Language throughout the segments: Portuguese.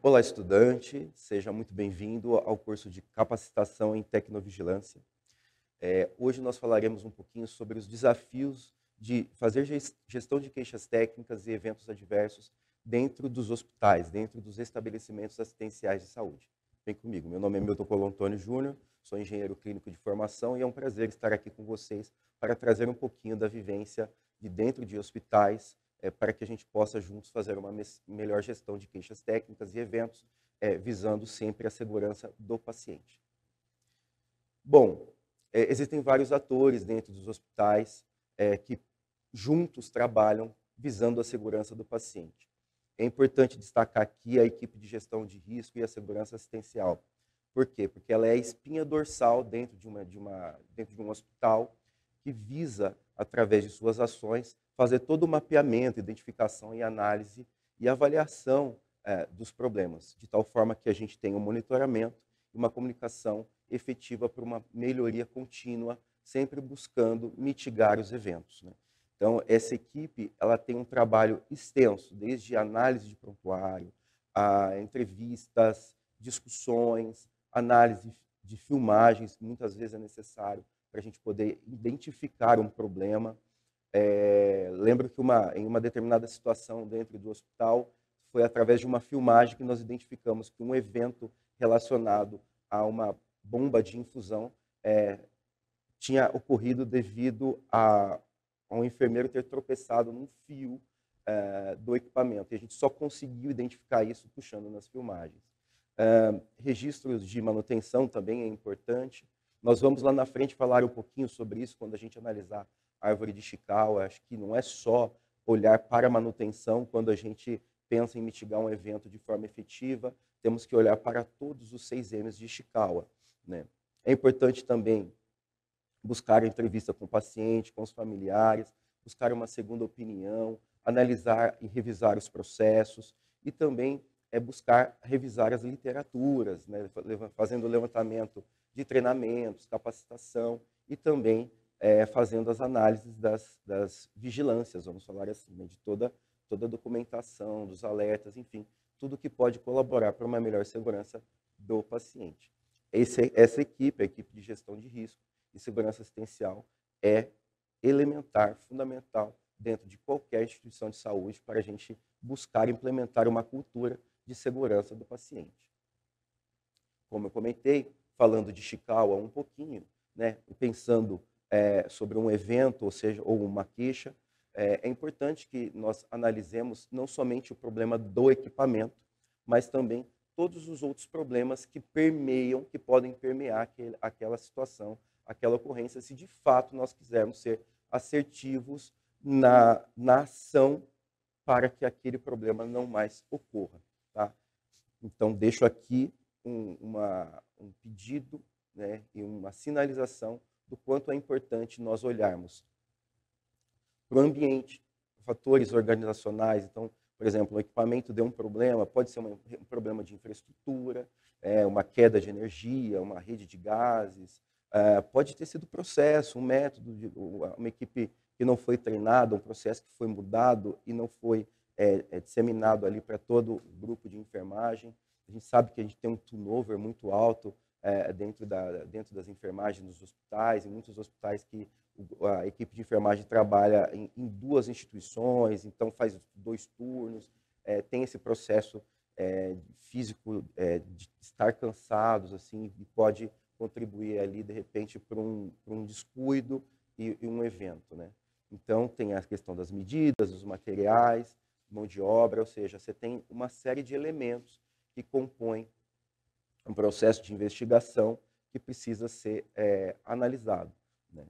Olá, estudante, seja muito bem-vindo ao curso de Capacitação em Tecnovigilância. É, hoje nós falaremos um pouquinho sobre os desafios de fazer gestão de queixas técnicas e eventos adversos dentro dos hospitais, dentro dos estabelecimentos assistenciais de saúde. Vem comigo, meu nome é Milton Colo Antônio Júnior, sou engenheiro clínico de formação e é um prazer estar aqui com vocês para trazer um pouquinho da vivência de dentro de hospitais é, para que a gente possa juntos fazer uma melhor gestão de queixas técnicas e eventos, é, visando sempre a segurança do paciente. Bom, é, existem vários atores dentro dos hospitais é, que juntos trabalham visando a segurança do paciente. É importante destacar aqui a equipe de gestão de risco e a segurança assistencial. Por quê? Porque ela é a espinha dorsal dentro de, uma, de, uma, dentro de um hospital que visa através de suas ações, fazer todo o mapeamento, identificação e análise e avaliação é, dos problemas, de tal forma que a gente tenha um monitoramento e uma comunicação efetiva para uma melhoria contínua, sempre buscando mitigar os eventos. Né? Então, essa equipe ela tem um trabalho extenso, desde análise de prontuário, a entrevistas, discussões, análise de filmagens, que muitas vezes é necessário, para a gente poder identificar um problema. É, lembro que uma, em uma determinada situação dentro do hospital, foi através de uma filmagem que nós identificamos que um evento relacionado a uma bomba de infusão é, tinha ocorrido devido a, a, um enfermeiro ter tropeçado num fio é, do equipamento. E a gente só conseguiu identificar isso puxando nas filmagens. É, registros de manutenção também é importante. Nós vamos lá na frente falar um pouquinho sobre isso quando a gente analisar a árvore de Chical. Acho que não é só olhar para a manutenção quando a gente pensa em mitigar um evento de forma efetiva, temos que olhar para todos os seis M's de Ishikawa. Né? É importante também buscar entrevista com o paciente, com os familiares, buscar uma segunda opinião, analisar e revisar os processos e também é buscar revisar as literaturas, né? fazendo levantamento de treinamentos, capacitação e também é, fazendo as análises das, das vigilâncias, vamos falar assim, né, de toda, toda a documentação, dos alertas, enfim, tudo que pode colaborar para uma melhor segurança do paciente. Esse, essa equipe, a equipe de gestão de risco e segurança assistencial, é elementar, fundamental dentro de qualquer instituição de saúde para a gente buscar implementar uma cultura de segurança do paciente. Como eu comentei, falando de Chicago um pouquinho, né, pensando é, sobre um evento, ou seja, ou uma queixa, é, é, importante que nós analisemos não somente o problema do equipamento, mas também todos os outros problemas que permeiam, que podem permear aquele, aquela situação, aquela ocorrência, se de fato nós quisermos ser assertivos na, na ação para que aquele problema não mais ocorra. Tá? Então, deixo aqui um, uma, um pedido né, e uma sinalização do quanto é importante nós olharmos para o ambiente, fatores organizacionais. Então, por exemplo, o equipamento deu um problema, pode ser um problema de infraestrutura, é, uma queda de energia, uma rede de gases, é, pode ter sido processo, um método, de, uma equipe que não foi treinada, um processo que foi mudado e não foi é, é disseminado ali para todo o grupo de enfermagem. A gente sabe que a gente tem um turnover muito alto é, dentro, da, dentro das enfermagens nos hospitais, em muitos hospitais que a equipe de enfermagem trabalha em, em duas instituições, então faz dois turnos, é, tem esse processo é, físico é, de estar cansados, assim, e pode contribuir ali, de repente, para um, um descuido e, e um evento, né? Então, tem a questão das medidas, dos materiais, mão de obra, ou seja, você tem uma série de elementos que compõem um processo de investigação que precisa ser é, analisado. Né?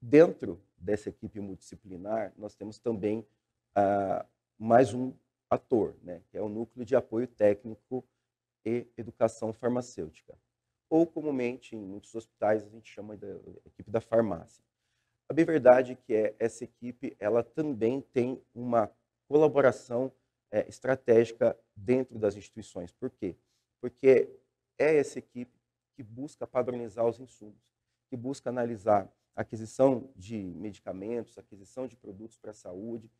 Dentro dessa equipe multidisciplinar, nós temos também ah, mais um ator, né? que é o Núcleo de Apoio Técnico e Educação Farmacêutica, ou comumente em muitos hospitais a gente chama da equipe da farmácia. A bem verdade é que essa equipe ela também tem uma colaboração é, estratégica dentro das instituições. Por quê? Porque é essa equipe que busca padronizar os insumos, que busca analisar aquisição de medicamentos, aquisição de produtos para a saúde,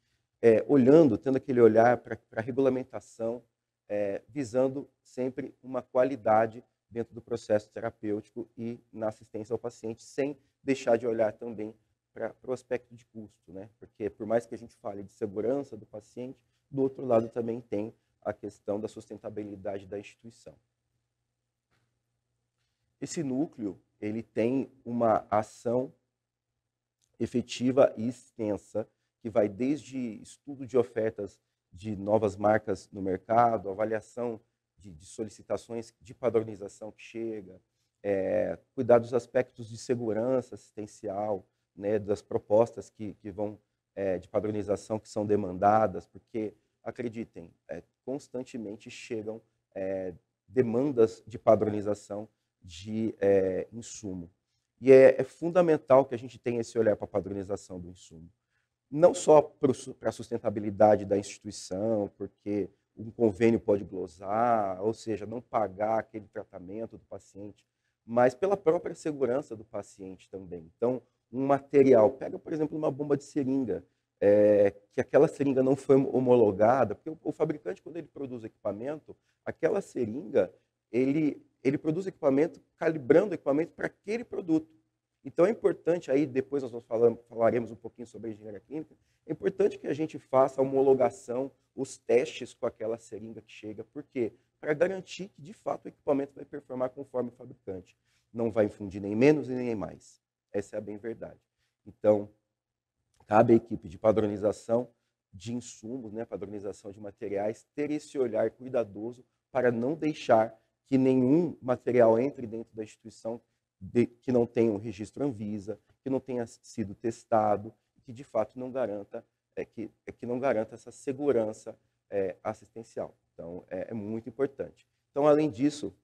é, olhando, tendo aquele olhar para a regulamentação, é, visando sempre uma qualidade dentro do processo terapêutico e na assistência ao paciente, sem deixar de olhar também para o aspecto de custo, né? Porque por mais que a gente fale de segurança do paciente, do outro lado também tem a questão da sustentabilidade da instituição. Esse núcleo, ele tem uma ação efetiva e extensa, que vai desde estudo de ofertas de novas marcas no mercado, avaliação de, de solicitações de padronização que chega, é, cuidar dos aspectos de segurança assistencial, né, das propostas que, que vão é, de padronização que são demandadas, porque acreditem, é, constantemente chegam é, demandas de padronização de é, insumo. E é, é, fundamental que a gente tenha esse olhar para a padronização do insumo, não só para a sustentabilidade da instituição, porque um convênio pode glosar, ou seja, não pagar aquele tratamento do paciente, mas pela própria segurança do paciente também. Então, um material. Pega, por exemplo, uma bomba de seringa, é, que aquela seringa não foi homologada, porque o, o, fabricante, quando ele produz equipamento, aquela seringa, ele, ele produz equipamento calibrando o equipamento para aquele produto. Então é importante, aí depois nós falamos, falaremos um pouquinho sobre a engenharia clínica, é importante que a gente faça a homologação, os testes com aquela seringa que chega, por quê? Para garantir que de fato o equipamento vai performar conforme o fabricante. Não vai infundir nem menos e nem mais. Essa é a bem verdade. Então, cabe à equipe de padronização de insumos, né, padronização de materiais, ter esse olhar cuidadoso para não deixar que nenhum material entre dentro da instituição de, que não tenha um registro Anvisa, que não tenha sido testado, que de fato não garanta é, que, é, que não garanta essa segurança é, assistencial. Então, é, é muito importante. Então, além disso,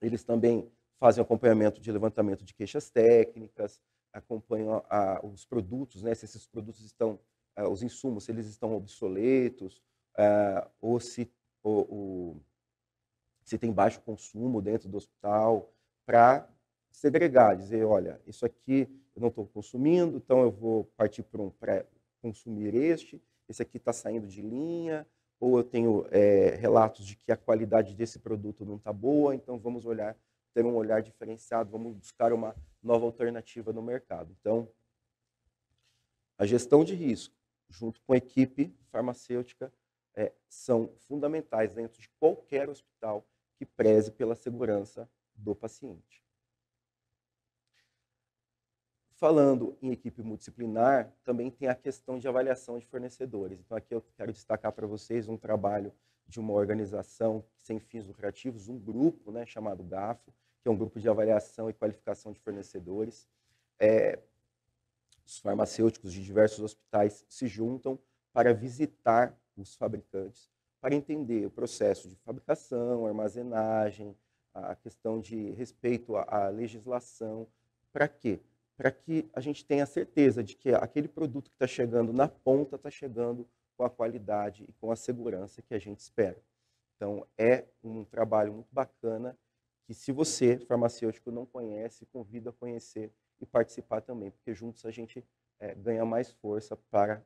eles também fazem acompanhamento de levantamento de queixas técnicas, acompanham a, ah, os produtos, né, se esses produtos estão, ah, os insumos, se eles estão obsoletos, ah, ou se, ou, ou, se tem baixo consumo dentro do hospital, para segregar, dizer, olha, isso aqui eu não estou consumindo, então eu vou partir para um, consumir este, esse aqui está saindo de linha, ou eu tenho é, relatos de que a qualidade desse produto não está boa, então vamos olhar ter um olhar diferenciado, vamos buscar uma nova alternativa no mercado. Então, a gestão de risco, junto com a equipe farmacêutica, é, são fundamentais dentro de qualquer hospital que preze pela segurança do paciente. Falando em equipe multidisciplinar, também tem a questão de avaliação de fornecedores. Então, aqui eu quero destacar para vocês um trabalho de uma organização sem fins lucrativos, um grupo né, chamado GAFO, que é um grupo de avaliação e qualificação de fornecedores. É, os farmacêuticos de diversos hospitais se juntam para visitar os fabricantes, para entender o processo de fabricação, armazenagem, a questão de respeito à legislação. Para quê? Para que a gente tenha certeza de que aquele produto que está chegando na ponta está chegando com a qualidade e com a segurança que a gente espera. Então, é um trabalho muito bacana que, se você, farmacêutico, não conhece, convido a conhecer e participar também, porque juntos a gente é, ganha mais força para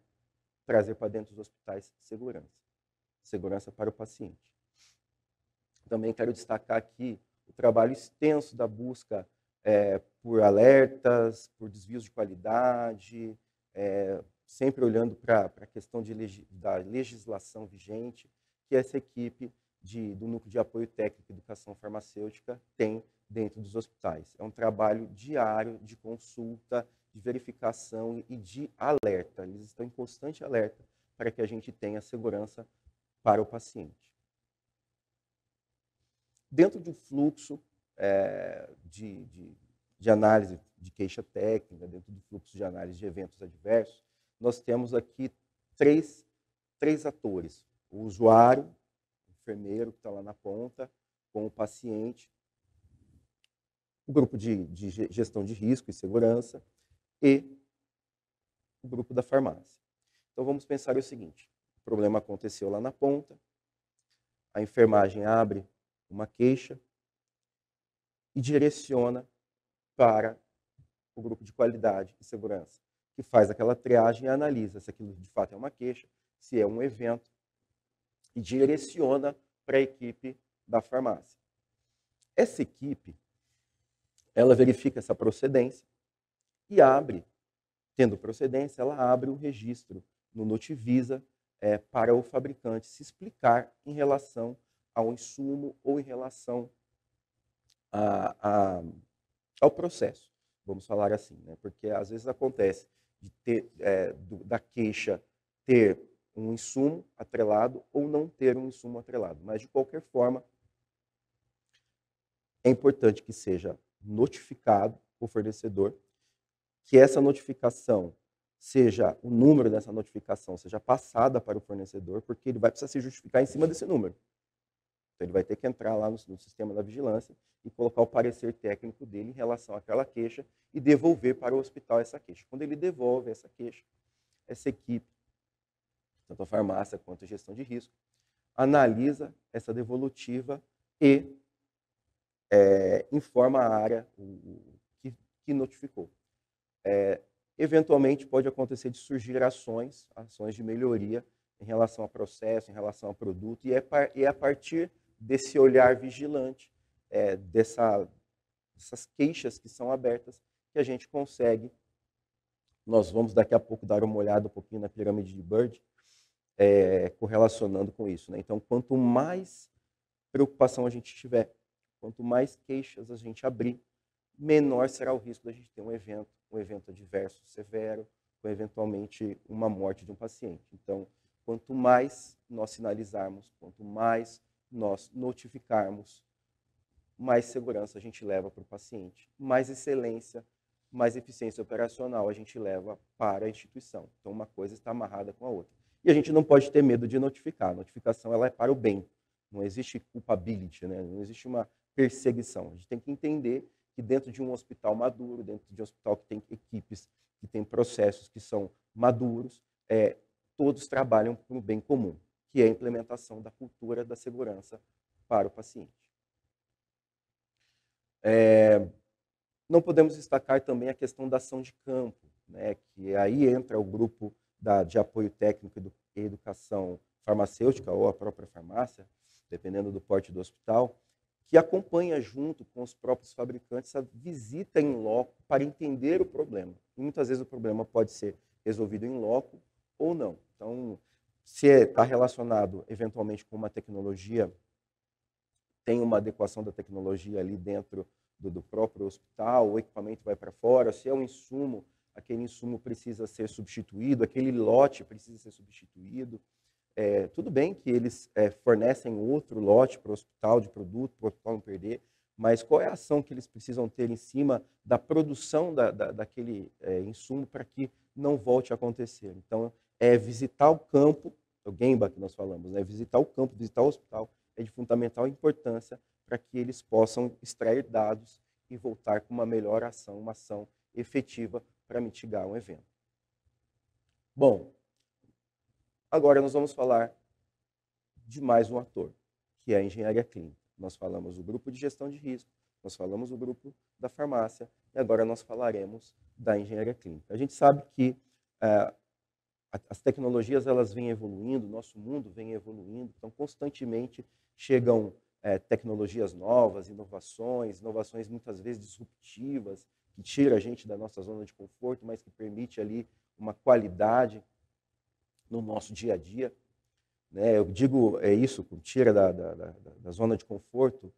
trazer para dentro dos hospitais segurança. Segurança para o paciente. Também quero destacar aqui o trabalho extenso da busca é, por alertas, por desvios de qualidade, é, sempre olhando para a questão de, da legislação vigente, que essa equipe de, do Núcleo de Apoio Técnico e Educação Farmacêutica tem dentro dos hospitais. É um trabalho diário de consulta, de verificação e de alerta. Eles estão em constante alerta para que a gente tenha segurança para o paciente. Dentro do fluxo é, de, de, de, análise de queixa técnica, dentro do fluxo de análise de eventos adversos, nós temos aqui três, três atores: o usuário, o enfermeiro que está lá na ponta, com o paciente, o grupo de, de gestão de risco e segurança e o grupo da farmácia. Então vamos pensar o seguinte: o problema aconteceu lá na ponta, a enfermagem abre uma queixa e direciona para o grupo de qualidade e segurança que faz aquela triagem e analisa se aquilo de fato é uma queixa, se é um evento, e direciona para a equipe da farmácia. Essa equipe, ela verifica essa procedência e abre, tendo procedência, ela abre um registro no Notivisa é, para o fabricante se explicar em relação ao insumo ou em relação a, a, ao processo, vamos falar assim, né? porque às vezes acontece de ter, é, do, da queixa ter um insumo atrelado ou não ter um insumo atrelado. Mas, de qualquer forma, é importante que seja notificado o fornecedor, que essa notificação seja, o número dessa notificação seja passada para o fornecedor, porque ele vai precisar se justificar em cima desse número. Então, ele vai ter que entrar lá no, no sistema da vigilância e colocar o parecer técnico dele em relação àquela queixa e devolver para o hospital essa queixa. Quando ele devolve essa queixa, essa equipe, tanto a farmácia quanto a gestão de risco, analisa essa devolutiva e é, informa a área que, que notificou. É, eventualmente, pode acontecer de surgir ações, ações de melhoria em relação ao processo, em relação ao produto, e é, par, e é a partir desse olhar vigilante é, dessa, dessas queixas que são abertas, que a gente consegue. Nós vamos daqui a pouco dar uma olhada um pouquinho na pirâmide de Bird, é, correlacionando com isso. Né? Então, quanto mais preocupação a gente tiver, quanto mais queixas a gente abrir, menor será o risco da gente ter um evento, um evento adverso severo, ou eventualmente uma morte de um paciente. Então, quanto mais nós sinalizarmos, quanto mais nós notificarmos mais segurança a gente leva para o paciente, mais excelência, mais eficiência operacional a gente leva para a instituição. Então, uma coisa está amarrada com a outra. E a gente não pode ter medo de notificar. A notificação ela é para o bem. Não existe culpability, né? não existe uma perseguição. A gente tem que entender que dentro de um hospital maduro, dentro de um hospital que tem equipes, que tem processos que são maduros, é, todos trabalham para um bem comum, que é a implementação da cultura da segurança para o paciente. É, não podemos destacar também a questão da ação de campo, né, que aí entra o grupo da, de apoio técnico e educação farmacêutica ou a própria farmácia, dependendo do porte do hospital, que acompanha junto com os próprios fabricantes a visita em loco para entender o problema. E muitas vezes o problema pode ser resolvido em loco ou não. Então, se está é, relacionado eventualmente com uma tecnologia tem uma adequação da tecnologia ali dentro do, do próprio hospital, o equipamento vai para fora, se é um insumo, aquele insumo precisa ser substituído, aquele lote precisa ser substituído. É, tudo bem que eles é, fornecem outro lote para o hospital de produto, para o hospital não perder, mas qual é a ação que eles precisam ter em cima da produção da, da, daquele é, insumo para que não volte a acontecer? Então, é visitar o campo, o Gemba que nós falamos, né? visitar o campo, visitar o hospital, é de fundamental importância para que eles possam extrair dados e voltar com uma melhor ação, uma ação efetiva para mitigar um evento. Bom, agora nós vamos falar de mais um ator, que é a engenharia clínica. Nós falamos do grupo de gestão de risco, nós falamos do grupo da farmácia e agora nós falaremos da engenharia clínica. A gente sabe que é, as tecnologias elas vêm evoluindo, nosso mundo vem evoluindo, então constantemente chegam é, tecnologias novas, inovações, inovações muitas vezes disruptivas, que tira a gente da nossa zona de conforto, mas que permite ali uma qualidade no nosso dia a dia. Né? Eu digo é isso, tira da, da, da, da zona de conforto.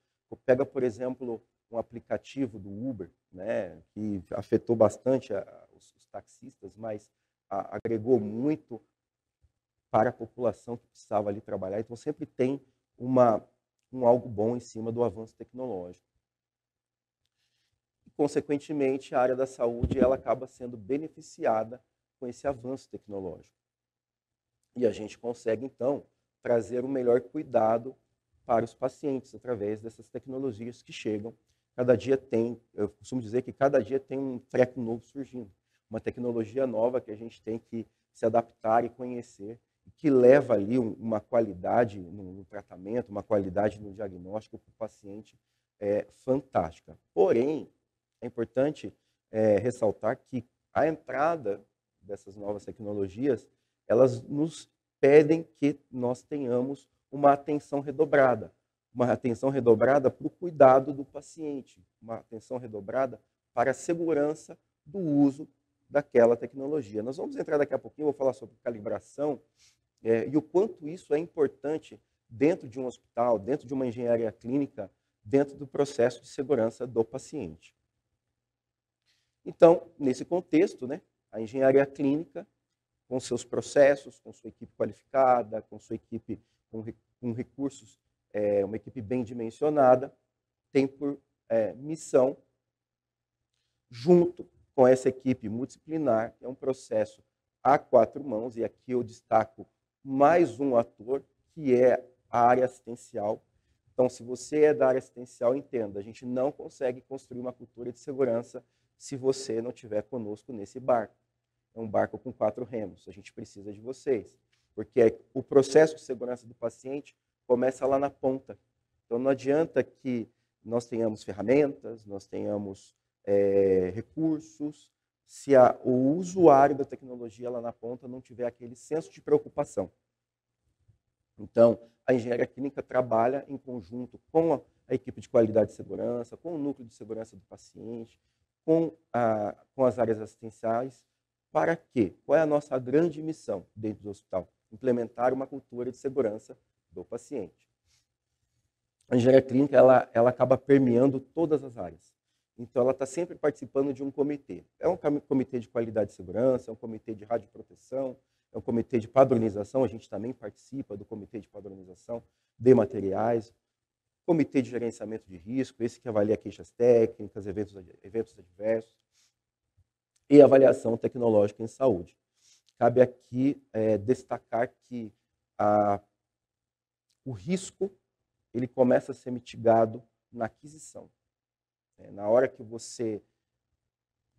Pega, por exemplo, um aplicativo do Uber, né, que afetou bastante a, os, os, taxistas, mas a, agregou muito para a população que precisava ali trabalhar. Então sempre tem uma, um algo bom em cima do avanço tecnológico. E, consequentemente, a área da saúde ela acaba sendo beneficiada com esse avanço tecnológico. E a gente consegue, então, trazer o um melhor cuidado para os pacientes através dessas tecnologias que chegam. Cada dia tem, eu costumo dizer que cada dia tem um treco novo surgindo, uma tecnologia nova que a gente tem que se adaptar e conhecer que leva ali uma qualidade no tratamento, uma qualidade no diagnóstico para o paciente é, fantástica. Porém, é importante é, ressaltar que a entrada dessas novas tecnologias, elas nos pedem que nós tenhamos uma atenção redobrada, uma atenção redobrada para o cuidado do paciente, uma atenção redobrada para a segurança do uso daquela tecnologia. Nós vamos entrar daqui a pouquinho, vou falar sobre calibração é, e o quanto isso é importante dentro de um hospital, dentro de uma engenharia clínica, dentro do processo de segurança do paciente. Então, nesse contexto, né, a engenharia clínica, com seus processos, com sua equipe qualificada, com sua equipe com, com recursos, é, uma equipe bem dimensionada, tem por é, missão, junto com essa equipe multidisciplinar, que é um processo a quatro mãos, e aqui eu destaco mais um ator, que é a área assistencial. Então, se você é da área assistencial, entenda, a gente não consegue construir uma cultura de segurança se você não estiver conosco nesse barco. É um barco com quatro remos, a gente precisa de vocês, porque é, o processo de segurança do paciente começa lá na ponta. Então, não adianta que nós tenhamos ferramentas, nós tenhamos é, recursos, se a, o usuário da tecnologia lá na ponta não tiver aquele senso de preocupação. Então, a engenharia clínica trabalha em conjunto com a, a equipe de qualidade e segurança, com o núcleo de segurança do paciente, com, a, com as áreas assistenciais, para quê? Qual é a nossa grande missão dentro do hospital? Implementar uma cultura de segurança do paciente. A engenharia clínica ela, ela acaba permeando todas as áreas. Então, ela está sempre participando de um comitê. É um comitê de qualidade e segurança, é um comitê de radioproteção, é um comitê de padronização, a gente também participa do comitê de padronização de materiais, comitê de gerenciamento de risco, esse que avalia queixas técnicas, eventos, eventos adversos, e avaliação tecnológica em saúde. Cabe aqui é, destacar que a, o risco ele começa a ser mitigado na aquisição. É, na hora que você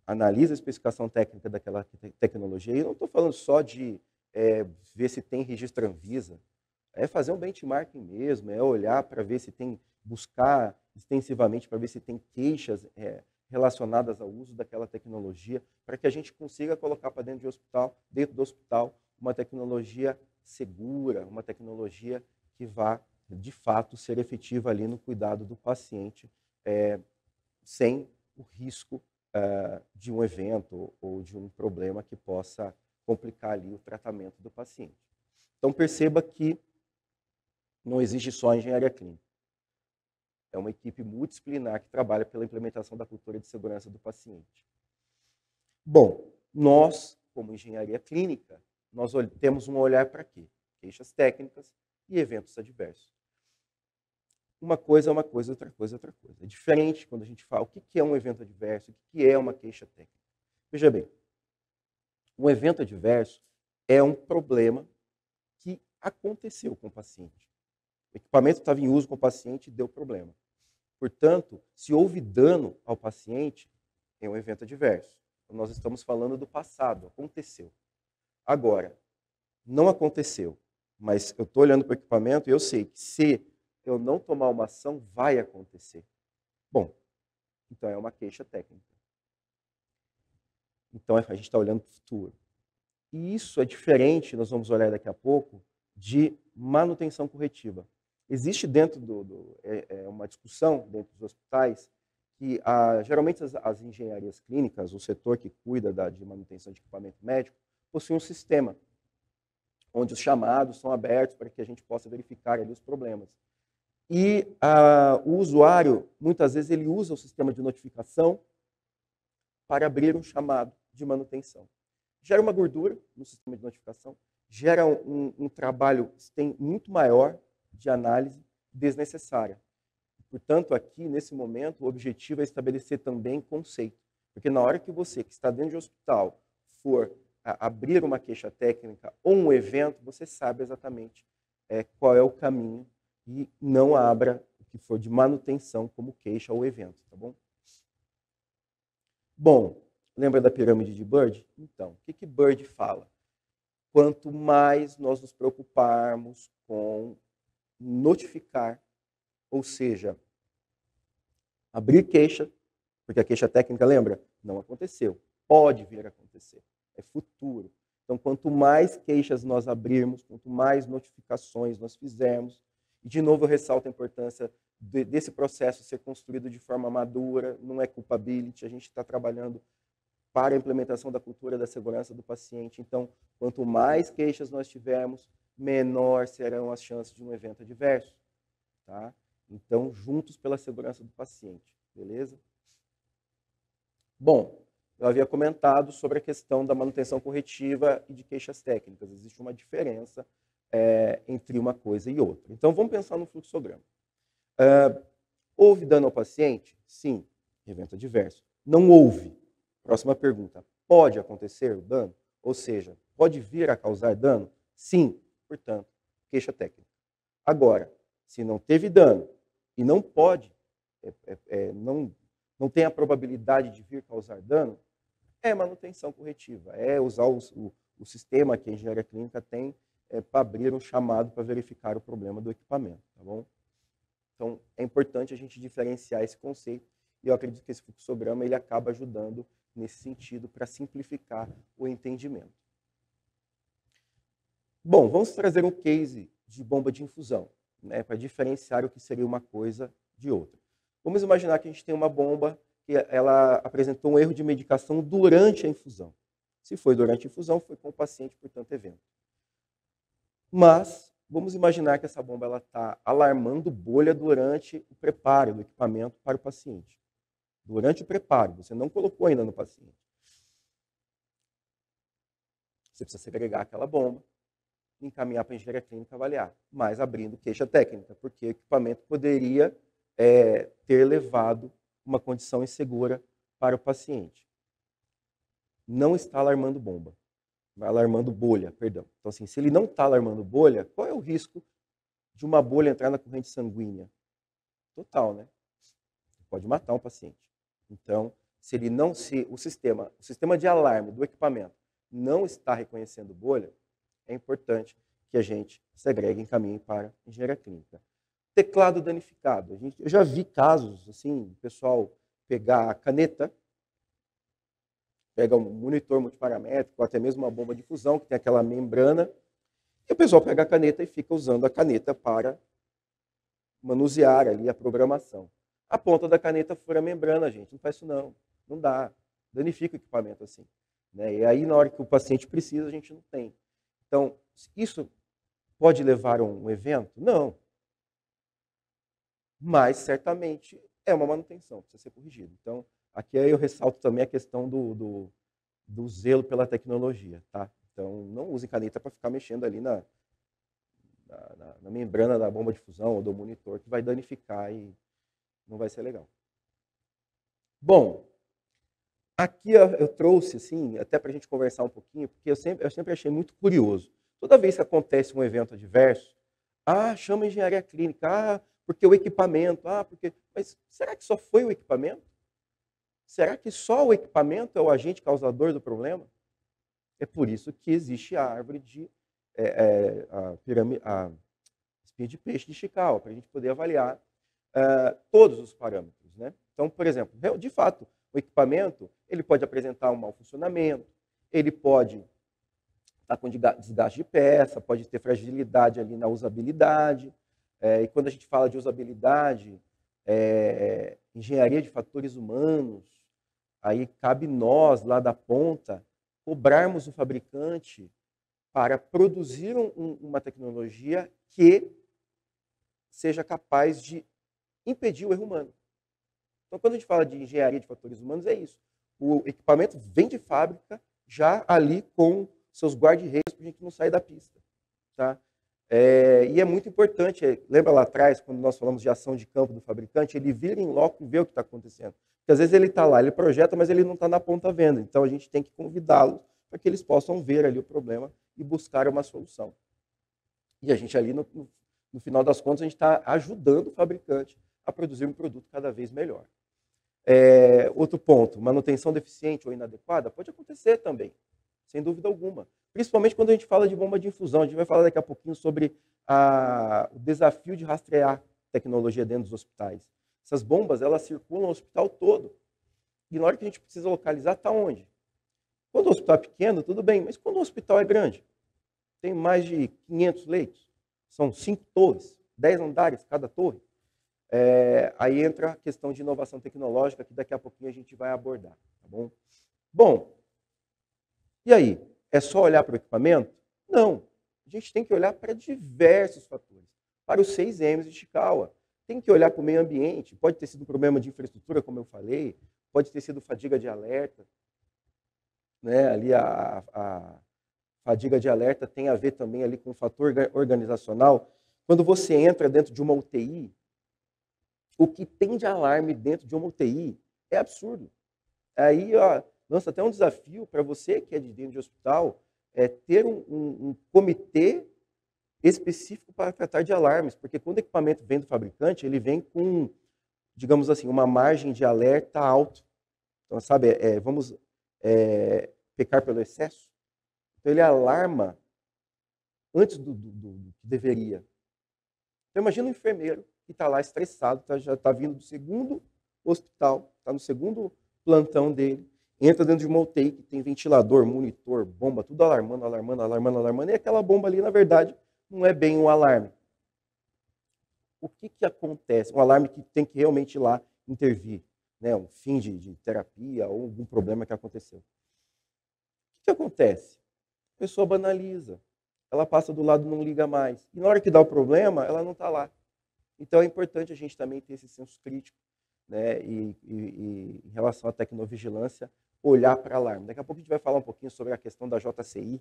analisa a especificação técnica daquela tecnologia, e não estou falando só de é, ver se tem registro Anvisa, é fazer um benchmarking mesmo, é olhar para ver se tem, buscar extensivamente para ver se tem queixas é, relacionadas ao uso daquela tecnologia, para que a gente consiga colocar para dentro do hospital, dentro do hospital, uma tecnologia segura, uma tecnologia que vá de fato ser efetiva ali no cuidado do paciente é, sem o risco uh, de um evento ou de um problema que possa complicar ali o tratamento do paciente. Então perceba que não existe só a engenharia clínica. É uma equipe multidisciplinar que trabalha pela implementação da cultura de segurança do paciente. Bom, nós, como engenharia clínica, nós temos um olhar para quê? Queixas técnicas e eventos adversos uma coisa é uma coisa, outra coisa é outra coisa. É diferente quando a gente fala o que é um evento adverso, o que é uma queixa técnica. Veja bem, um evento adverso é um problema que aconteceu com o paciente. O equipamento estava em uso com o paciente e deu problema. Portanto, se houve dano ao paciente, é um evento adverso. Então, nós estamos falando do passado, aconteceu. Agora, não aconteceu, mas eu estou olhando para o equipamento e eu sei que se eu não tomar uma ação, vai acontecer. Bom, então é uma queixa técnica. Então a gente está olhando para o futuro. E isso é diferente, nós vamos olhar daqui a pouco, de manutenção corretiva. Existe dentro do, do é, é uma discussão dentro dos hospitais que a, geralmente as, as, engenharias clínicas, o setor que cuida da, de manutenção de equipamento médico, possui um sistema onde os chamados são abertos para que a gente possa verificar ali os problemas. E ah, o usuário, muitas vezes, ele usa o sistema de notificação para abrir um chamado de manutenção. Gera uma gordura no sistema de notificação, gera um, um trabalho tem muito maior de análise desnecessária. Portanto, aqui, nesse momento, o objetivo é estabelecer também conceito. Porque na hora que você, que está dentro de um hospital, for abrir uma queixa técnica ou um evento, você sabe exatamente é, qual é o caminho e não abra o que for de manutenção como queixa ou evento, tá bom? Bom, lembra da pirâmide de Bird? Então, o que, que Bird fala? Quanto mais nós nos preocuparmos com notificar, ou seja, abrir queixa, porque a queixa técnica, lembra? Não aconteceu. Pode vir a acontecer. É futuro. Então, quanto mais queixas nós abrirmos, quanto mais notificações nós fizermos, e, de novo, eu ressalto a importância de, desse processo ser construído de forma madura, não é culpability, a gente está trabalhando para a implementação da cultura da segurança do paciente. Então, quanto mais queixas nós tivermos, menor serão as chances de um evento adverso. Tá? Então, juntos pela segurança do paciente, beleza? Bom, eu havia comentado sobre a questão da manutenção corretiva e de queixas técnicas. Existe uma diferença é, entre uma coisa e outra. Então vamos pensar no fluxograma. Uh, houve dano ao paciente? Sim, evento adverso. Não houve. Próxima pergunta. Pode acontecer o dano? Ou seja, pode vir a causar dano? Sim, portanto, queixa técnica. Agora, se não teve dano e não pode, é, é, é não, não tem a probabilidade de vir causar dano, é manutenção corretiva, é usar o, o, o sistema que a engenharia clínica tem é, para abrir um chamado para verificar o problema do equipamento, tá bom? Então, é importante a gente diferenciar esse conceito e eu acredito que esse fluxograma ele acaba ajudando nesse sentido para simplificar o entendimento. Bom, vamos trazer um case de bomba de infusão, né, para diferenciar o que seria uma coisa de outra. Vamos imaginar que a gente tem uma bomba que ela apresentou um erro de medicação durante a infusão. Se foi durante a infusão, foi com o paciente por tanto evento. Mas vamos imaginar que essa bomba ela está alarmando bolha durante o preparo do equipamento para o paciente. Durante o preparo, você não colocou ainda no paciente. Você precisa segregar aquela bomba, encaminhar para a engenharia clínica avaliar, mas abrindo queixa técnica, porque o equipamento poderia é, ter levado uma condição insegura para o paciente. Não está alarmando bomba vai alarmando bolha, perdão. Então, assim, se ele não está alarmando bolha, qual é o risco de uma bolha entrar na corrente sanguínea? Total, né? Pode matar um paciente. Então, se ele não se o sistema, o sistema de alarme do equipamento não está reconhecendo bolha, é importante que a gente segregue em caminho para engenharia clínica. Teclado danificado. A gente, eu já vi casos assim, o pessoal pegar a caneta pega um monitor multiparamétrico, até mesmo uma bomba de fusão, que tem aquela membrana, e o pessoal pega a caneta e fica usando a caneta para manusear ali a programação. A ponta da caneta fura a membrana, gente. Não faz isso não. Não dá. Danifica o equipamento assim. Né? E aí, na hora que o paciente precisa, a gente não tem. Então, isso pode levar a um evento? Não. Mas, certamente, é uma manutenção, precisa ser corrigido. Então, Aqui eu ressalto também a questão do, do, do zelo pela tecnologia, tá? Então, não usem caneta para ficar mexendo ali na, na, na, na membrana da bomba de fusão ou do monitor, que vai danificar e não vai ser legal. Bom, aqui eu, trouxe, assim, até para a gente conversar um pouquinho, porque eu sempre, eu sempre achei muito curioso. Toda vez que acontece um evento adverso, ah, chama engenharia clínica, ah, porque o equipamento, ah, porque. Mas será que só foi o equipamento? Será que só o equipamento é o agente causador do problema? É por isso que existe a árvore de é, é, a, pirâmide, a espinha de peixe de Chical, para a gente poder avaliar uh, todos os parâmetros. Né? Então, por exemplo, de fato, o equipamento ele pode apresentar um mau funcionamento, ele pode estar tá com desgaste de peça, pode ter fragilidade ali na usabilidade. É, e quando a gente fala de usabilidade, é, é engenharia de fatores humanos, Aí cabe nós, lá da ponta, cobrarmos o fabricante para produzir um, uma tecnologia que seja capaz de impedir o erro humano. Então, quando a gente fala de engenharia de fatores humanos, é isso. O equipamento vem de fábrica já ali com seus guarda-reios para a gente não sair da pista. Tá? É, e é muito importante, é, lembra lá atrás, quando nós falamos de ação de campo do fabricante, ele vira em loco e vê o que está acontecendo. Porque às vezes ele está lá, ele projeta, mas ele não está na ponta venda. Então a gente tem que convidá-los para que eles possam ver ali o problema e buscar uma solução. E a gente ali, no, no final das contas, a gente está ajudando o fabricante a produzir um produto cada vez melhor. É, outro ponto, manutenção deficiente ou inadequada pode acontecer também, sem dúvida alguma principalmente quando a gente fala de bomba de infusão. A gente vai falar daqui a pouquinho sobre a, o desafio de rastrear tecnologia dentro dos hospitais. Essas bombas, elas circulam o hospital todo. E na hora que a gente precisa localizar, está onde? Quando o hospital é pequeno, tudo bem, mas quando o hospital é grande, tem mais de 500 leitos, são cinco torres, 10 andares cada torre, é, aí entra a questão de inovação tecnológica, que daqui a pouquinho a gente vai abordar, tá bom? Bom, e aí? É só olhar para o equipamento? Não. A gente tem que olhar para diversos fatores. Para os 6 M's de Chikawa, tem que olhar para o meio ambiente. Pode ter sido um problema de infraestrutura, como eu falei, pode ter sido fadiga de alerta. Né? Ali a, a fadiga de alerta tem a ver também ali com o fator organizacional. Quando você entra dentro de uma UTI, o que tem de alarme dentro de uma UTI é absurdo. Aí, ó, lança até um desafio para você que é de dentro de hospital, é ter um, um, um comitê específico para tratar de alarmes, porque quando o equipamento vem do fabricante, ele vem com, digamos assim, uma margem de alerta alta. Então, sabe, é, vamos é, pecar pelo excesso. Então, ele alarma antes do, do, do que deveria. Então, imagina um enfermeiro que está lá estressado, tá, já está vindo do segundo hospital, está no segundo plantão dele, entra dentro de uma UTI que tem ventilador, monitor, bomba, tudo alarmando, alarmando, alarmando, alarmando, e aquela bomba ali, na verdade, não é bem um alarme. O que, que acontece? Um alarme que tem que realmente ir lá intervir, né? um fim de, de terapia ou algum problema que aconteceu. O que, que acontece? A pessoa banaliza, ela passa do lado não liga mais. E na hora que dá o problema, ela não está lá. Então é importante a gente também ter esse senso crítico né, e, e, e, em relação à tecnovigilância, olhar para alarme. Daqui a pouco a gente vai falar um pouquinho sobre a questão da JCI,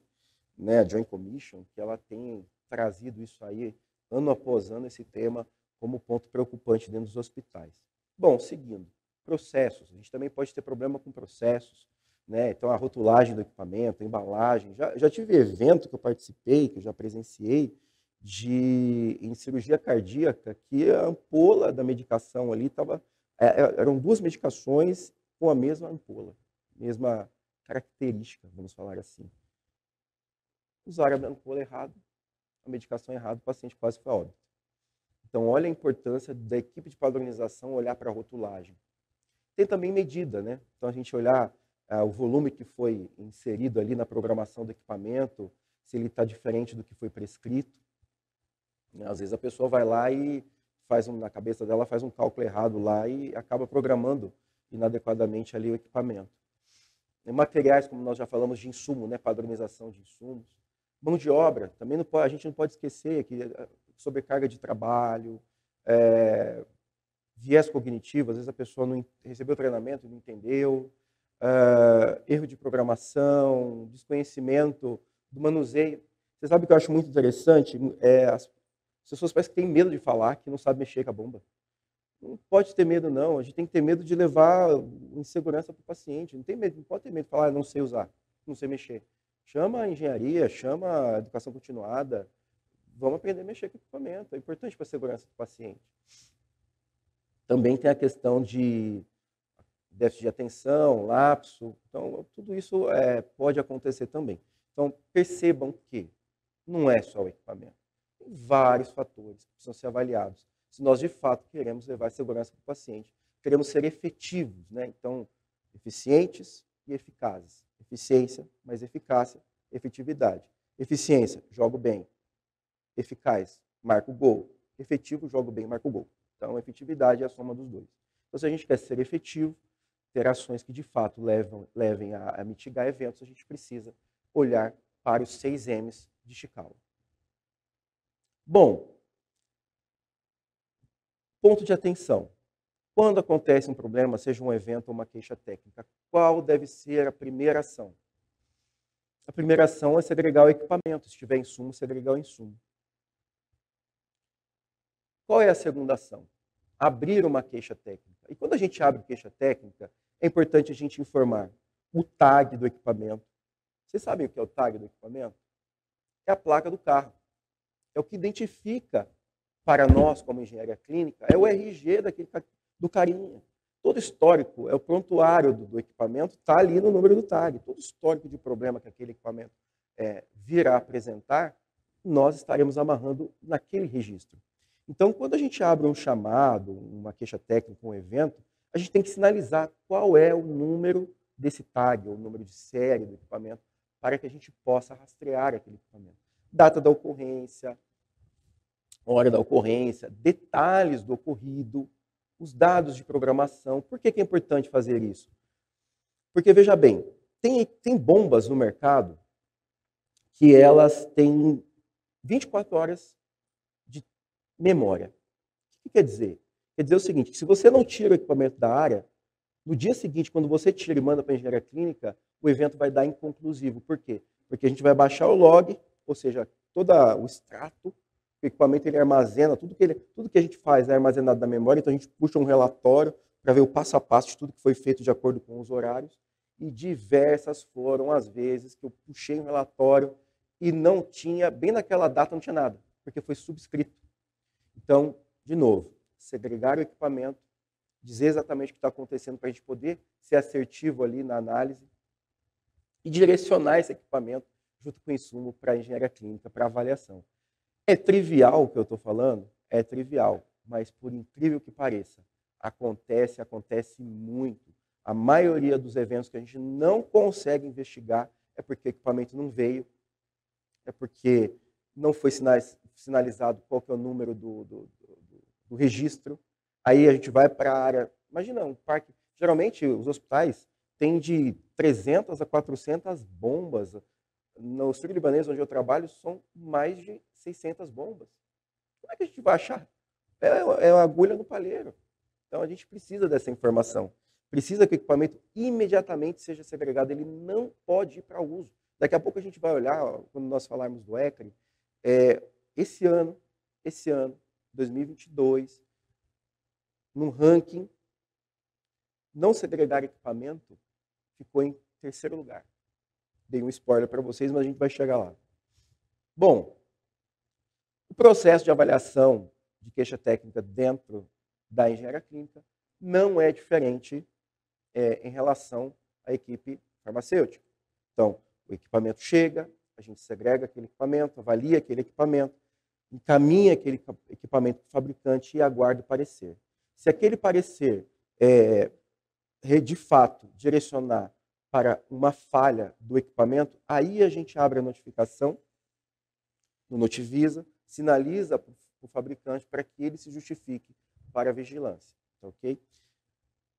né, Joint Commission, que ela tem trazido isso aí, ano após ano, esse tema como ponto preocupante dentro dos hospitais. Bom, seguindo, processos. A gente também pode ter problema com processos, né? Então, a rotulagem do equipamento, a embalagem. Já, já tive evento que eu participei, que eu já presenciei, de em cirurgia cardíaca, que a ampola da medicação ali estava. É, é, eram duas medicações com a mesma ampola mesma característica, vamos falar assim. Usaram a brancola errada, a medicação errada, o paciente quase foi a óbito. Então, olha a importância da equipe de padronização olhar para a rotulagem. Tem também medida, né? Então, a gente olhar ah, o volume que foi inserido ali na programação do equipamento, se ele está diferente do que foi prescrito. Né? Às vezes a pessoa vai lá e faz um, na cabeça dela faz um cálculo errado lá e acaba programando inadequadamente ali o equipamento. Né, materiais, como nós já falamos, de insumo, né? padronização de insumos. Mão de obra, também pode, a gente não pode esquecer que eh, sobrecarga de trabalho, é, viés cognitivo, às vezes a pessoa não recebeu treinamento, e não entendeu, eh, erro de programação, desconhecimento do manuseio. Você sabe o que eu acho muito interessante? É, as pessoas parecem que têm medo de falar que não sabe mexer com a bomba não pode ter medo, não. A gente tem que ter medo de levar insegurança para o paciente. Não tem medo, não pode ter medo de falar, ah, não sei usar, não sei mexer. Chama a engenharia, chama a educação continuada. Vamos aprender a mexer com o equipamento. É importante para a segurança do paciente. Também tem a questão de déficit de atenção, lapso. Então, tudo isso é, pode acontecer também. Então, percebam que não é só o equipamento. Tem vários fatores que precisam ser avaliados se nós de fato queremos levar segurança para o paciente. Queremos ser efetivos, né? então, eficientes e eficazes. Eficiência, mais eficácia, efetividade. Eficiência, jogo bem. Eficaz, marco gol. Efetivo, jogo bem, marco gol. Então, efetividade é a soma dos dois. Então, se a gente quer ser efetivo, ter ações que de fato levam, levem a, a mitigar eventos, a gente precisa olhar para os seis M's de Chicago. Bom, Ponto de atenção. Quando acontece um problema, seja um evento ou uma queixa técnica, qual deve ser a primeira ação? A primeira ação é segregar o equipamento. Se tiver insumo, segregar o insumo. Qual é a segunda ação? Abrir uma queixa técnica. E quando a gente abre queixa técnica, é importante a gente informar o tag do equipamento. Vocês sabem o que é o tag do equipamento? É a placa do carro. É o que identifica para nós, como engenharia clínica, é o RG daquele, do carinha. Todo histórico, é o prontuário do, do equipamento, está ali no número do tag. Todo histórico de problema que aquele equipamento é, apresentar, nós estaremos amarrando naquele registro. Então, quando a gente abre um chamado, uma queixa técnica, um evento, a gente tem que sinalizar qual é o número desse tag, ou o número de série do equipamento, para que a gente possa rastrear aquele equipamento. Data da ocorrência, hora da ocorrência, detalhes do ocorrido, os dados de programação. Por que, que é importante fazer isso? Porque, veja bem, tem, tem bombas no mercado que elas têm 24 horas de memória. O que quer dizer? Quer dizer o seguinte, se você não tira o equipamento da área, no dia seguinte, quando você tira e manda para a engenharia clínica, o evento vai dar inconclusivo. Por quê? Porque a gente vai baixar o log, ou seja, todo o extrato o equipamento ele armazena tudo que, ele, tudo que a gente faz é armazenado na memória, então a gente puxa um relatório para ver o passo a passo de tudo que foi feito de acordo com os horários. E diversas foram as vezes que eu puxei um relatório e não tinha, bem naquela data não tinha nada, porque foi subscrito. Então, de novo, segregar o equipamento, dizer exatamente o que está acontecendo para a gente poder ser assertivo ali na análise e direcionar esse equipamento junto com o insumo para a engenharia clínica, para avaliação. É trivial o que eu estou falando? É trivial, mas por incrível que pareça, acontece, acontece muito. A maioria dos eventos que a gente não consegue investigar é porque o equipamento não veio, é porque não foi sinalizado qual que é o número do, do, do, do registro. Aí a gente vai para a área. Imagina um parque. Geralmente os hospitais têm de 300 a 400 bombas no Sírio-Libanês, onde eu trabalho, são mais de 600 bombas. Como é que a gente vai achar? É, é uma agulha no palheiro. Então, a gente precisa dessa informação. Precisa que o equipamento imediatamente seja segregado. Ele não pode ir para uso. Daqui a pouco a gente vai olhar, quando nós falarmos do ECRI, é, esse ano, esse ano, 2022, no ranking, não segregar equipamento ficou em terceiro lugar dei um spoiler para vocês, mas a gente vai chegar lá. Bom, o processo de avaliação de queixa técnica dentro da engenharia clínica não é diferente é, em relação à equipe farmacêutica. Então, o equipamento chega, a gente segrega aquele equipamento, avalia aquele equipamento, encaminha aquele equipamento para o fabricante e aguarda o parecer. Se aquele parecer é, de fato direcionar para uma falha do equipamento, aí a gente abre a notificação no Notivisa, sinaliza para o fabricante para que ele se justifique para a vigilância, tá ok?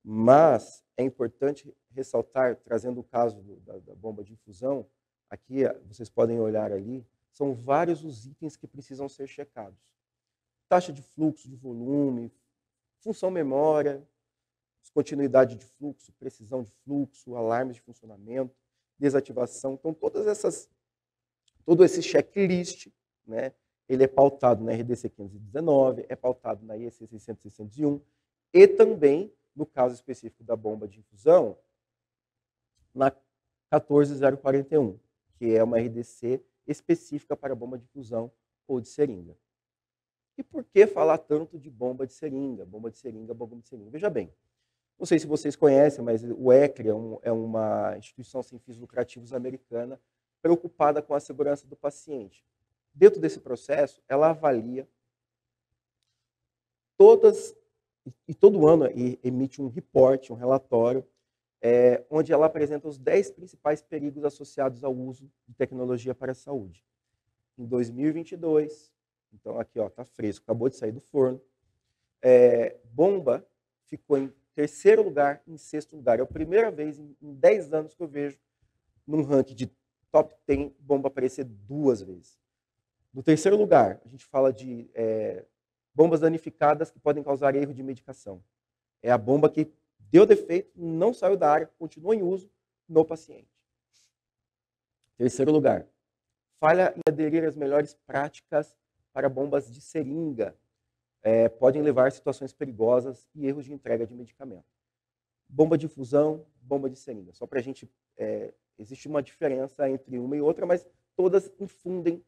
Mas é importante ressaltar, trazendo o caso do, da, da bomba de infusão, aqui eh, vocês podem olhar ali, são vários os itens que precisam ser checados. Taxa de fluxo, de volume, função memória, descontinuidade de fluxo, precisão de fluxo, alarmes de funcionamento, desativação. Então, todas essas, todo esse checklist, né, ele é pautado na RDC 519, é pautado na IEC 600 601 e também, no caso específico da bomba de infusão, na 14041, que é uma RDC específica para bomba de infusão ou de seringa. E por que falar tanto de bomba de seringa, bomba de seringa, bomba de seringa? Veja bem, não sei se vocês conhecem, mas o ECRE é, um, é uma instituição sem fins lucrativos americana preocupada com a segurança do paciente. Dentro desse processo, ela avalia todas e todo ano emite um reporte, um relatório, é, onde ela apresenta os 10 principais perigos associados ao uso de tecnologia para a saúde. Em 2022, então aqui ó, tá fresco, acabou de sair do forno, é, bomba ficou em terceiro lugar, em sexto lugar. É a primeira vez em 10 anos que eu vejo num ranking de top 10 bomba aparecer duas vezes. No terceiro lugar, a gente fala de é, bombas danificadas que podem causar erro de medicação. É a bomba que deu defeito, não saiu da área, continua em uso no paciente. Terceiro lugar, falha em aderir às melhores práticas para bombas de seringa, é, podem levar a situações perigosas e erros de entrega de medicamento. Bomba de fusão, bomba de seringa. Só para a gente. É, existe uma diferença entre uma e outra, mas todas infundem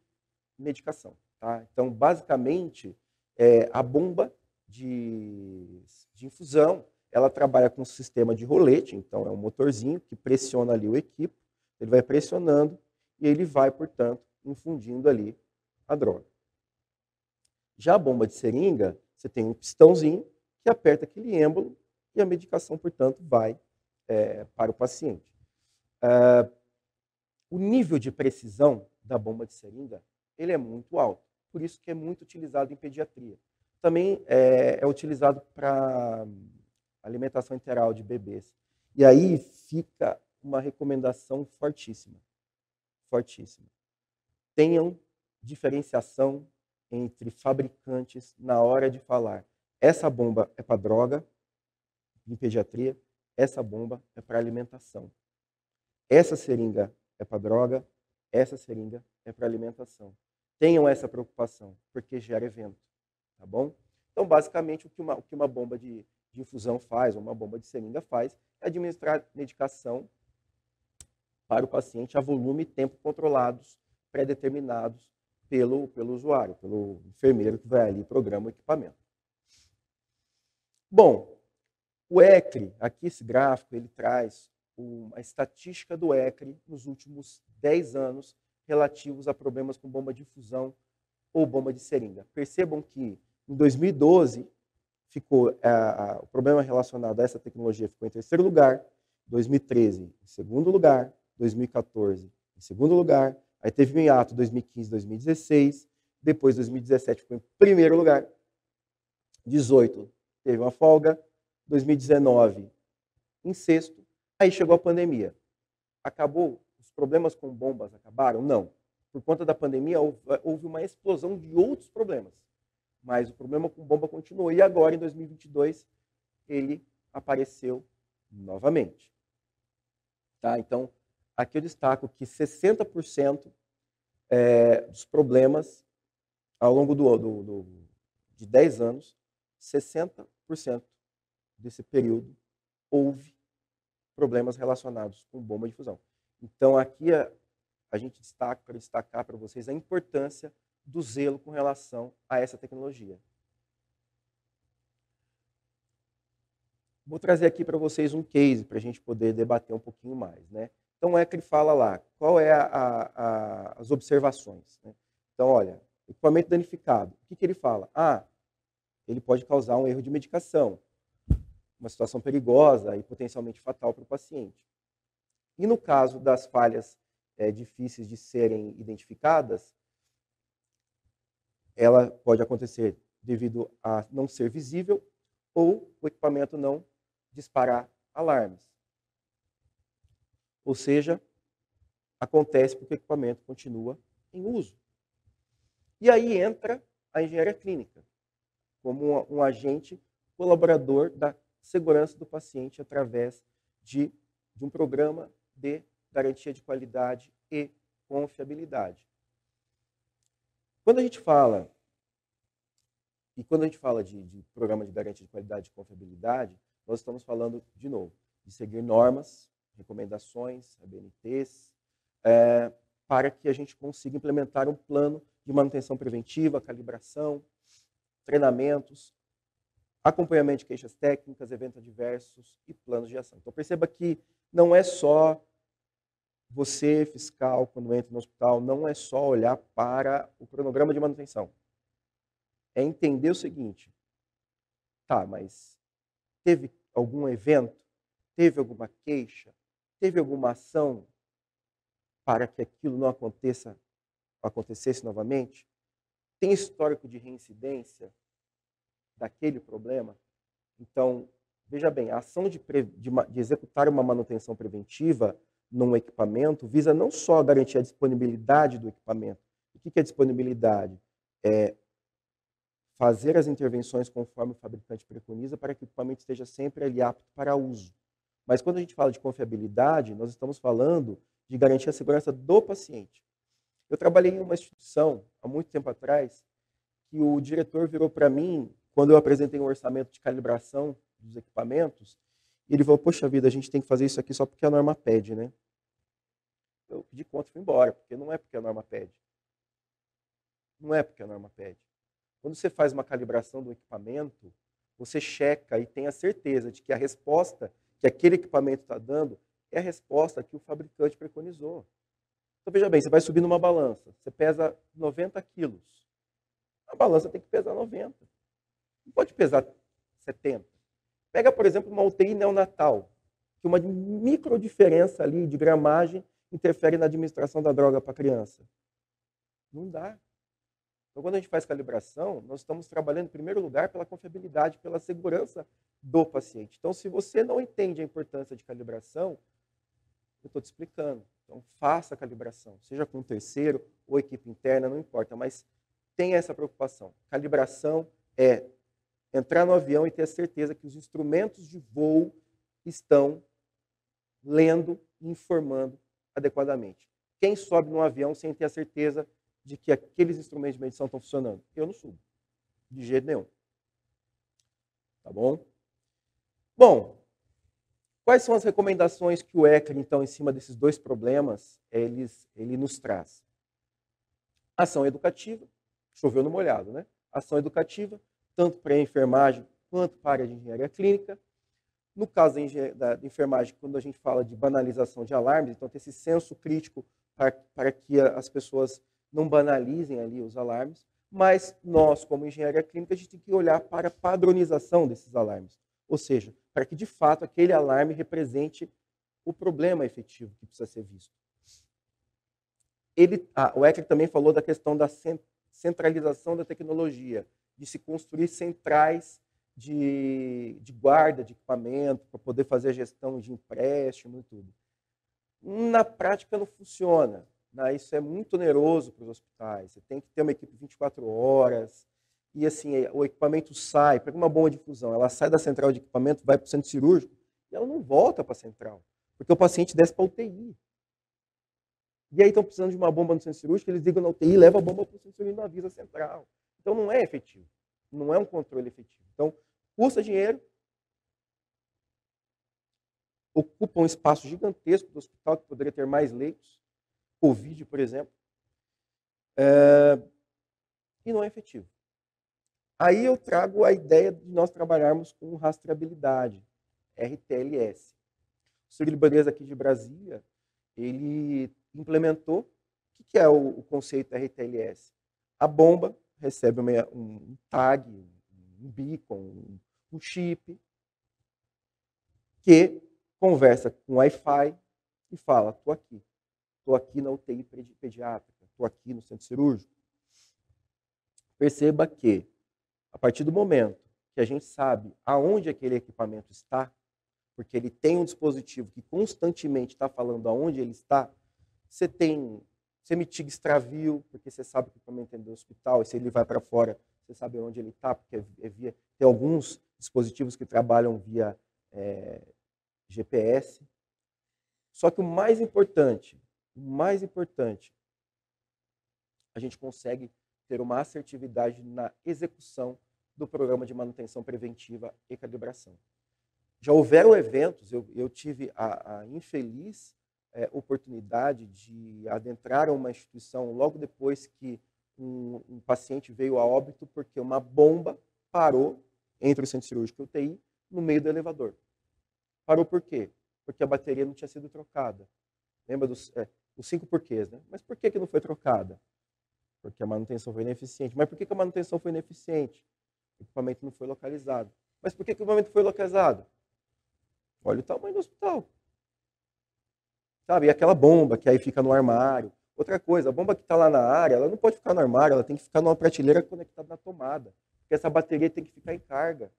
medicação. Tá? Então, basicamente, é, a bomba de, de infusão ela trabalha com um sistema de rolete, então é um motorzinho que pressiona ali o equipo, ele vai pressionando e ele vai, portanto, infundindo ali a droga. Já a bomba de seringa, você tem um pistãozinho que aperta aquele êmbolo e a medicação, portanto, vai é, para o paciente. Uh, o nível de precisão da bomba de seringa ele é muito alto, por isso que é muito utilizado em pediatria. Também é, é utilizado para alimentação interal de bebês. E aí fica uma recomendação fortíssima, fortíssima. Tenham diferenciação entre fabricantes na hora de falar: essa bomba é para droga, em pediatria, essa bomba é para alimentação. Essa seringa é para droga, essa seringa é para alimentação. Tenham essa preocupação, porque gera evento, tá bom? Então, basicamente, o que uma, o que uma bomba de, de infusão faz, ou uma bomba de seringa faz, é administrar medicação para o paciente a volume e tempo controlados, pré-determinados pelo, pelo usuário, pelo enfermeiro que vai ali e programa o equipamento. Bom, o ECRE, aqui esse gráfico, ele traz uma estatística do ECRE nos últimos 10 anos relativos a problemas com bomba de fusão ou bomba de seringa. Percebam que em 2012 ficou a, a, o problema relacionado a essa tecnologia ficou em terceiro lugar, 2013 em segundo lugar, 2014 em segundo lugar, Aí teve um hiato 2015, 2016. Depois, 2017, foi em primeiro lugar. 18, teve uma folga. 2019, em sexto. Aí chegou a pandemia. Acabou? Os problemas com bombas acabaram? Não. Por conta da pandemia, houve eh, uma explosão de outros problemas. Mas o problema com bomba continuou. E agora, em 2022, ele apareceu novamente. Tá? Então, aqui eu destaco que 60% é, dos problemas ao longo do, do, do, de 10 anos, 60% desse período houve problemas relacionados com bomba de fusão. Então, aqui a, a gente destaca para destacar para vocês a importância do zelo com relação a essa tecnologia. Vou trazer aqui para vocês um case para a gente poder debater um pouquinho mais. Né? Então, é que ele fala lá, qual é a, a, a, as observações. Né? Então, olha, equipamento danificado, o que, que ele fala? Ah, ele pode causar um erro de medicação, uma situação perigosa e potencialmente fatal para o paciente. E no caso das falhas é, difíceis de serem identificadas, ela pode acontecer devido a não ser visível ou o equipamento não disparar alarmes. Ou seja, acontece porque o equipamento continua em uso. E aí entra a engenharia clínica, como um, um agente colaborador da segurança do paciente através de, de um programa de garantia de qualidade e confiabilidade. Quando a gente fala e quando a gente fala de, de, programa de garantia de qualidade e confiabilidade, nós estamos falando, de novo, de seguir normas, recomendações, ABNTs, é, para que a gente consiga implementar um plano de manutenção preventiva, calibração, treinamentos, acompanhamento de queixas técnicas, eventos adversos e planos de ação. Então perceba que não é só você, fiscal, quando entra no hospital, não é só olhar para o cronograma de manutenção. É entender o seguinte: tá, mas teve algum evento? Teve alguma queixa? teve alguma ação para que aquilo não aconteça, acontecesse novamente? Tem histórico de reincidência daquele problema? Então, veja bem, a ação de, pre... de, de executar uma manutenção preventiva num equipamento visa não só garantir a disponibilidade do equipamento. O que é disponibilidade? É fazer as intervenções conforme o fabricante preconiza para que o equipamento esteja sempre ali apto para uso. Mas quando a gente fala de confiabilidade, nós estamos falando de garantir a segurança do paciente. Eu trabalhei em uma instituição há muito tempo atrás que o diretor virou para mim quando eu apresentei um orçamento de calibração dos equipamentos. E ele falou: Poxa vida, a gente tem que fazer isso aqui só porque a norma pede, né? Eu pedi conta e fui embora, porque não é porque a norma pede. Não é porque a norma pede. Quando você faz uma calibração do equipamento, você checa e tem a certeza de que a resposta que aquele equipamento está dando é a resposta que o fabricante preconizou. Então, veja bem, você vai subir numa balança, você pesa 90 quilos. A balança tem que pesar 90. Não pode pesar 70. Pega, por exemplo, uma UTI neonatal, que uma micro diferença ali de gramagem interfere na administração da droga para a criança. Não dá. Então, quando a gente faz calibração, nós estamos trabalhando, em primeiro lugar, pela confiabilidade, pela segurança do paciente. Então, se você não entende a importância de calibração, eu estou te explicando. Então, faça a calibração, seja com um terceiro ou equipe interna, não importa, mas tenha essa preocupação. Calibração é entrar no avião e ter a certeza que os instrumentos de voo estão lendo e informando adequadamente. Quem sobe no avião sem ter a certeza de que aqueles instrumentos de medição estão funcionando? Eu não subo. De jeito nenhum. Tá bom? Bom, quais são as recomendações que o ECLI, então, em cima desses dois problemas, eles, ele nos traz? Ação educativa, choveu no molhado, né? Ação educativa, tanto para a enfermagem quanto para a engenharia clínica. No caso da, da enfermagem, quando a gente fala de banalização de alarmes, então tem esse senso crítico para, para que as pessoas não banalizem ali os alarmes, mas nós, como engenharia clínica, a gente tem que olhar para a padronização desses alarmes, ou seja, para que de fato aquele alarme represente o problema efetivo que precisa ser visto. Ele, ah, o Ecker também falou da questão da centralização da tecnologia, de se construir centrais de, de guarda de equipamento para poder fazer a gestão de empréstimo e tudo. Na prática não funciona. Né? Isso é muito oneroso para os hospitais. Você tem que ter uma equipe 24 horas. E assim, é, o equipamento sai, pega uma bomba de fusão, ela sai da central de equipamento, vai para o centro cirúrgico e ela não volta para a central, porque o paciente desce para a UTI. E aí estão precisando de uma bomba no centro cirúrgico, eles ligam na UTI, levam a bomba para o centro cirúrgico e não avisa a central. Então não é efetivo, não é um controle efetivo. Então, custa dinheiro, ocupa um espaço gigantesco do hospital que poderia ter mais leitos, Covid, por exemplo, é, e não é efetivo. Aí eu trago a ideia de nós trabalharmos com rastreabilidade, RTLS. O Sr. libanês aqui de Brasília, ele implementou, o que é o, conceito RTLS? A bomba recebe uma, um tag, um beacon, um chip, que conversa com o Wi-Fi e fala, estou aqui estou aqui na UTI pediátrica, estou aqui no centro cirúrgico. Perceba que, a partir do momento que a gente sabe aonde aquele equipamento está, porque ele tem um dispositivo que constantemente está falando aonde ele está, você tem, você mitiga extravio, porque você sabe que o equipamento é do hospital, e se ele vai para fora, você sabe onde ele está, porque é, é via, tem alguns dispositivos que trabalham via é, eh, GPS. Só que o mais importante, o mais importante, a gente consegue ter uma assertividade na execução do programa de manutenção preventiva e calibração. Já houveram eventos, eu, eu tive a, a infeliz é, oportunidade de adentrar uma instituição logo depois que um, um, paciente veio a óbito porque uma bomba parou entre o centro cirúrgico e UTI no meio do elevador. Parou por quê? Porque a bateria não tinha sido trocada. Lembra dos, é, os cinco porquês, né? Mas por que, que não foi trocada? Porque a manutenção foi ineficiente. Mas por que, que a manutenção foi ineficiente? O equipamento não foi localizado. Mas por que, que o equipamento foi localizado? Olha o tamanho do hospital. Sabe? E aquela bomba que aí fica no armário. Outra coisa, a bomba que está lá na área, ela não pode ficar no armário, ela tem que ficar numa prateleira conectada na tomada. Porque essa bateria tem que ficar em carga.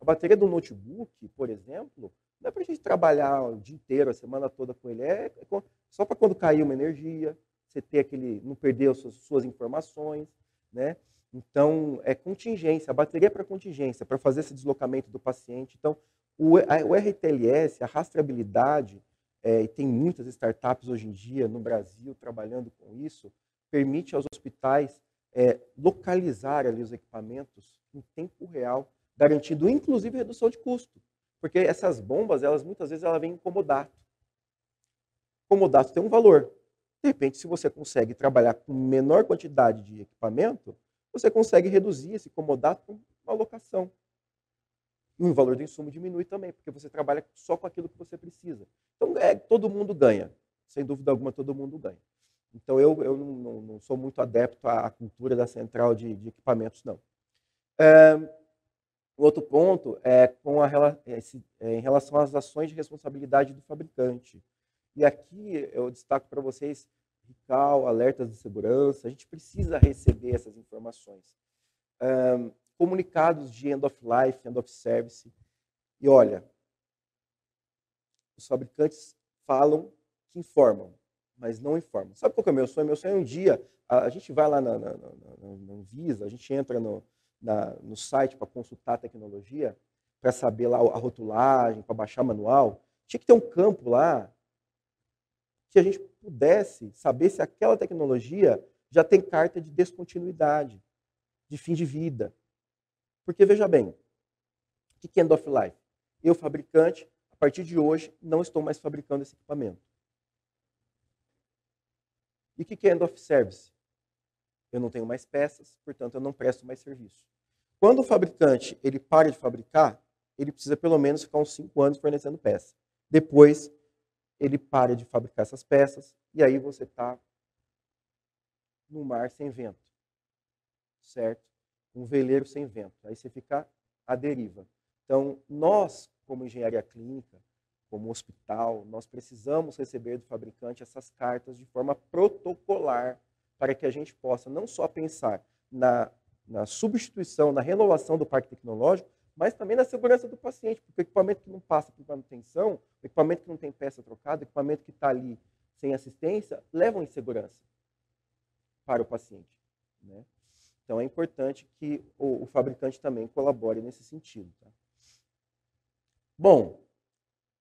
A bateria do notebook, por exemplo, não é para a gente trabalhar o dia inteiro, a semana toda com ele. É, é só para quando cair uma energia, você ter aquele, não perder as suas, suas informações, né? Então, é contingência, a bateria é para contingência, para fazer esse deslocamento do paciente. Então, o, a, o RTLS, a rastreabilidade, é, e tem muitas startups hoje em dia no Brasil trabalhando com isso, permite aos hospitais é, localizar ali os equipamentos em tempo real, garantindo inclusive redução de custo. Porque essas bombas, elas muitas vezes ela vem incomodato. tem um valor. De repente, se você consegue trabalhar com menor quantidade de equipamento, você consegue reduzir esse comodato com uma locação. E o valor do insumo diminui também, porque você trabalha só com aquilo que você precisa. Então, é, todo mundo ganha. Sem dúvida alguma, todo mundo ganha. Então, eu, eu não, não sou muito adepto à cultura da central de, de equipamentos, não. É, um outro ponto é, com a, é é em relação às ações de responsabilidade do fabricante. E aqui eu destaco para vocês RICAL, alertas de segurança, a gente precisa receber essas informações. Um, comunicados de end of life, end of service. E olha, os fabricantes falam que informam, mas não informam. Sabe qual que é o meu sonho? Meu sonho é um dia, a, gente vai lá na, na, na, na Visa, a gente entra no, na, no site para consultar a tecnologia, para saber lá a rotulagem, para baixar manual, tinha que ter um campo lá que a gente pudesse saber se aquela tecnologia já tem carta de descontinuidade, de fim de vida. Porque veja bem, o que é end of life? Eu, fabricante, a partir de hoje, não estou mais fabricando esse equipamento. E o que é end of service? eu não tenho mais peças, portanto eu não presto mais serviço. Quando o fabricante ele para de fabricar, ele precisa pelo menos ficar uns 5 anos fornecendo peça. Depois ele para de fabricar essas peças e aí você está no mar sem vento, certo? Um veleiro sem vento. Aí você fica à deriva. Então nós, como engenharia clínica, como hospital, nós precisamos receber do fabricante essas cartas de forma protocolar para que a gente possa não só pensar na, na substituição, na renovação do parque tecnológico, mas também na segurança do paciente, porque o equipamento que não passa por manutenção, o equipamento que não tem peça trocada, o equipamento que está ali sem assistência, levam insegurança para o paciente. Né? Então é importante que o, o fabricante também colabore nesse sentido. Tá? Bom,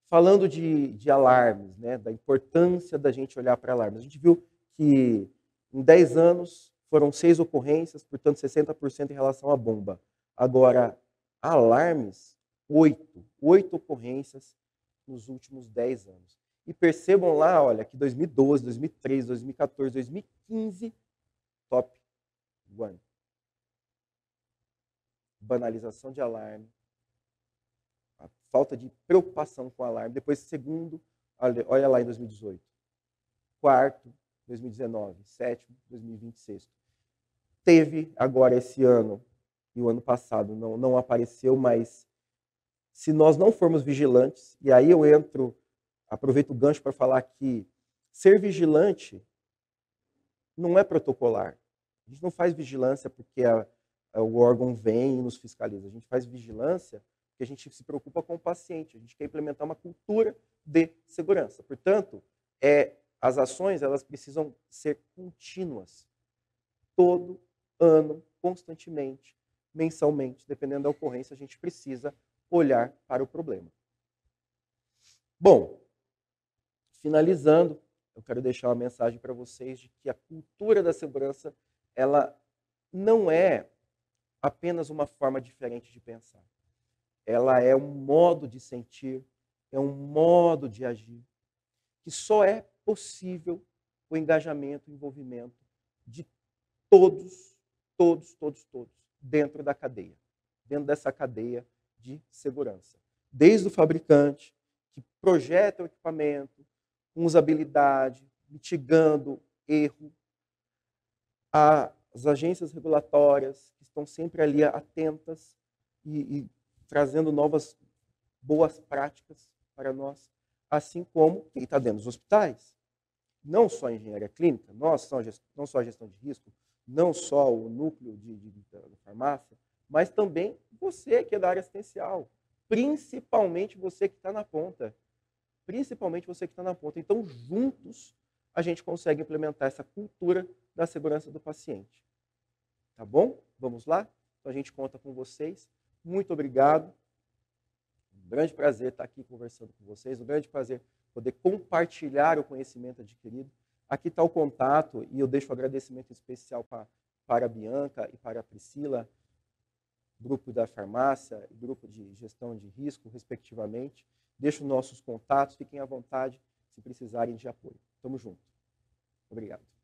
falando de, de alarmes, né, da importância da gente olhar para alarmes, a gente viu que em 10 anos, foram seis ocorrências, portanto 60% em relação à bomba. Agora, alarmes, oito. Oito ocorrências nos últimos 10 anos. E percebam lá, olha, que 2012, 2013, 2014, 2015, top one. Banalização de alarme, a falta de preocupação com alarme. Depois, segundo, olha lá em 2018. Quarto, 2019, sétimo, 2026. Teve agora esse ano e o ano passado não, não apareceu, mas se nós não formos vigilantes, e aí eu entro, aproveito o gancho para falar que ser vigilante não é protocolar. A gente não faz vigilância porque a, a, o órgão vem e nos fiscaliza. A gente faz vigilância porque a gente se preocupa com o paciente. A gente quer implementar uma cultura de segurança. Portanto, é as ações, elas precisam ser contínuas. Todo ano, constantemente, mensalmente, dependendo da ocorrência, a gente precisa olhar para o problema. Bom, finalizando, eu quero deixar uma mensagem para vocês de que a cultura da segurança, ela não é apenas uma forma diferente de pensar. Ela é um modo de sentir, é um modo de agir, que só é possível o engajamento, o envolvimento de todos, todos, todos, todos, dentro da cadeia, dentro dessa cadeia de segurança. Desde o fabricante, que projeta o equipamento, usabilidade, mitigando erro, as agências regulatórias, que estão sempre ali atentas e, e trazendo novas boas práticas para nós assim como quem está dentro dos hospitais. Não só a engenharia clínica, não só a gestão de risco, não só o núcleo de, de, de, da farmácia, mas também você que é da área assistencial, principalmente você que está na ponta. Principalmente você que está na ponta. Então, juntos, a gente consegue implementar essa cultura da segurança do paciente. Tá bom? Vamos lá? Então, a gente conta com vocês. Muito obrigado grande prazer estar aqui conversando com vocês, um grande prazer poder compartilhar o conhecimento adquirido. Aqui está o contato e eu deixo um agradecimento especial para para a Bianca e para a Priscila, grupo da farmácia e grupo de gestão de risco, respectivamente. Deixo nossos contatos, fiquem à vontade se precisarem de apoio. Tamo junto. Obrigado.